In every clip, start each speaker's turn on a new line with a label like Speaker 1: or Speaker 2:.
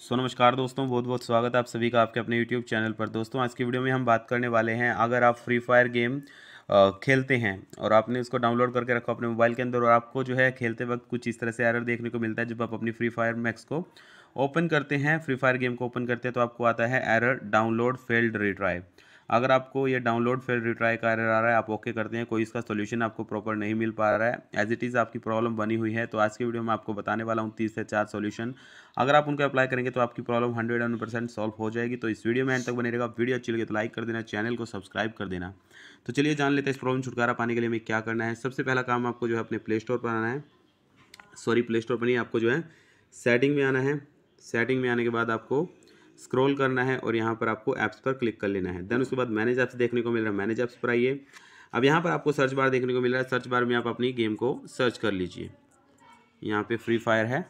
Speaker 1: सो नमस्कार दोस्तों बहुत बहुत स्वागत है आप सभी का आपके अपने यूट्यूब चैनल पर दोस्तों आज की वीडियो में हम बात करने वाले हैं अगर आप फ्री फायर गेम खेलते हैं और आपने उसको डाउनलोड करके रखा अपने मोबाइल के अंदर और आपको जो है खेलते वक्त कुछ इस तरह से एरर देखने को मिलता है जब आप अपनी फ्री फायर मैक्स को ओपन करते हैं फ्री फायर गेम को ओपन करते हैं तो आपको आता है एरर डाउनलोड फेल्ड रिट्राई अगर आपको ये डाउनलोड फिर रिट्राई कर रहा है आप ओके करते हैं कोई इसका सोल्यूशन आपको प्रॉपर नहीं मिल पा रहा है एज इट इज़ आपकी प्रॉब्लम बनी हुई है तो आज की वीडियो में आपको बताने वाला हूँ तीस से चार सोल्यूशन अगर आप उनको अप्लाई करेंगे तो आपकी problem hundred and percent solve हो जाएगी तो इस वीडियो में एंड तक बने रहेगा वीडियो अच्छी लगे तो लाइक कर देना चैनल को सब्सक्राइब कर देना तो चलिए जान लेते हैं इस प्रॉब्लम छुटकारा पाने के लिए हमें क्या करना है सबसे पहला काम आपको जो है अपने प्ले स्टोर पर आना है सॉरी प्ले स्टोर पर नहीं आपको जो है सेटिंग में आना है सेटिंग में आने के बाद आपको स्क्रॉल करना है और यहाँ पर आपको ऐप्स पर क्लिक कर लेना है देन उसके बाद मैनेज ऐप्स देखने को मिल रहा है मैनेज ऐप्स पर आइए अब यहाँ पर आपको सर्च बार देखने को मिल रहा है सर्च बार में आप अपनी गेम को सर्च कर लीजिए यहाँ पे फ्री फायर है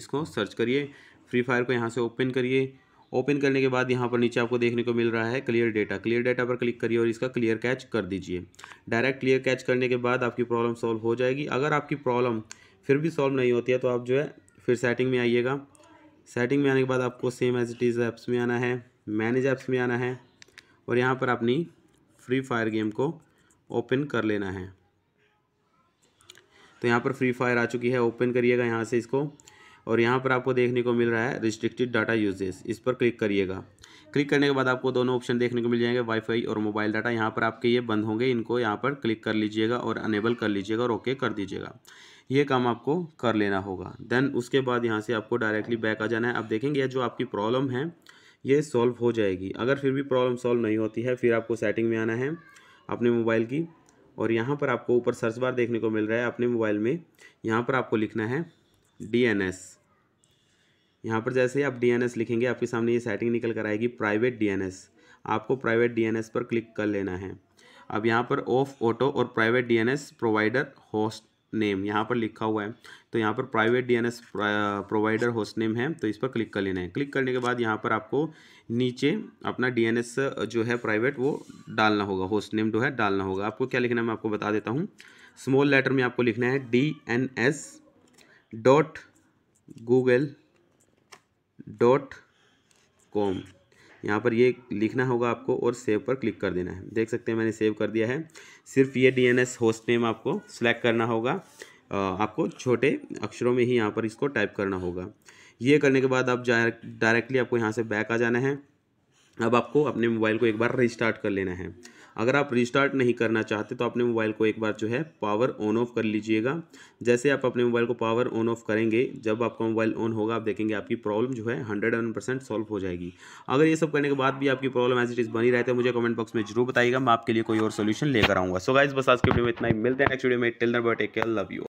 Speaker 1: इसको सर्च करिए फ्री फायर को यहाँ से ओपन करिए ओपन करने के बाद यहाँ पर नीचे आपको देखने को मिल रहा है क्लियर डेटा क्लियर डेटा पर क्लिक करिए और इसका क्लियर कैच कर दीजिए डायरेक्ट क्लियर कैच करने के बाद आपकी प्रॉब्लम सॉल्व हो जाएगी अगर आपकी प्रॉब्लम फिर भी सॉल्व नहीं होती है तो आप जो है फिर सेटिंग में आइएगा सेटिंग में आने के बाद आपको same as it is apps में आना है मैनेज ऐप्स में आना है और यहाँ पर अपनी फ्री फायर गेम को ओपन कर लेना है तो यहाँ पर फ्री फायर आ चुकी है ओपन करिएगा यहाँ से इसको और यहाँ पर आपको देखने को मिल रहा है रिस्ट्रिक्टेड डाटा यूजेस इस पर क्लिक करिएगा क्लिक करने के बाद आपको दोनों ऑप्शन देखने को मिल जाएंगे वाईफाई और मोबाइल डाटा यहाँ पर आपके ये बंद होंगे इनको यहाँ पर क्लिक कर लीजिएगा और अनेबल कर लीजिएगा और ओके कर दीजिएगा ये काम आपको कर लेना होगा देन उसके बाद यहाँ से आपको डायरेक्टली बैक आ जाना है आप देखेंगे ये जो आपकी प्रॉब्लम है ये सॉल्व हो जाएगी अगर फिर भी प्रॉब्लम सॉल्व नहीं होती है फिर आपको सेटिंग में आना है अपने मोबाइल की और यहाँ पर आपको ऊपर सर्च बार देखने को मिल रहा है अपने मोबाइल में यहाँ पर आपको लिखना है डी एन एस यहाँ पर जैसे ही आप डी लिखेंगे आपके सामने ये सेटिंग निकल कर आएगी प्राइवेट डी आपको प्राइवेट डी पर क्लिक कर लेना है अब यहाँ पर ऑफ ऑटो और private D provider host name यहाँ पर लिखा हुआ है तो यहाँ पर private D provider host name है तो इस पर क्लिक कर लेना है क्लिक करने के बाद यहाँ पर आपको नीचे अपना डी जो है प्राइवेट वो डालना होगा होस्ट नेम जो है डालना होगा आपको क्या लिखना है मैं आपको बता देता हूँ स्मॉल लेटर में आपको लिखना है D N S dot Google dot com यहाँ पर ये लिखना होगा आपको और सेव पर क्लिक कर देना है देख सकते हैं मैंने सेव कर दिया है सिर्फ ये D N S host name आपको सेलेक्ट करना होगा आपको छोटे अक्षरों में ही यहाँ पर इसको टाइप करना होगा ये करने के बाद आप डायरेक्टली आपको यहाँ से बैक आ जाना है अब आपको अपने मोबाइल को एक बार रिस्टार्ट कर लेना है अगर आप रिस्टार्ट नहीं करना चाहते तो अपने मोबाइल को एक बार जो है पावर ऑन ऑफ कर लीजिएगा जैसे आप अपने मोबाइल को पावर ऑन ऑफ करेंगे जब आपका मोबाइल ऑन होगा आप देखेंगे आपकी प्रॉब्लम जो है हंड्रेड वन परसेंट सॉल्व हो जाएगी अगर ये सब करने के बाद भी आपकी प्रॉब्लम एज इट इज़ बनी रहती है मुझे कमेंट बॉक्स में जरूर बताइएगा मैं आपके लिए कोई और सोल्यूशन लेकर आऊँगा सो गाइज बस आज के वीडियो में इतना ही मिलते हैं नेक्स्ट वीडियो में till number take care love you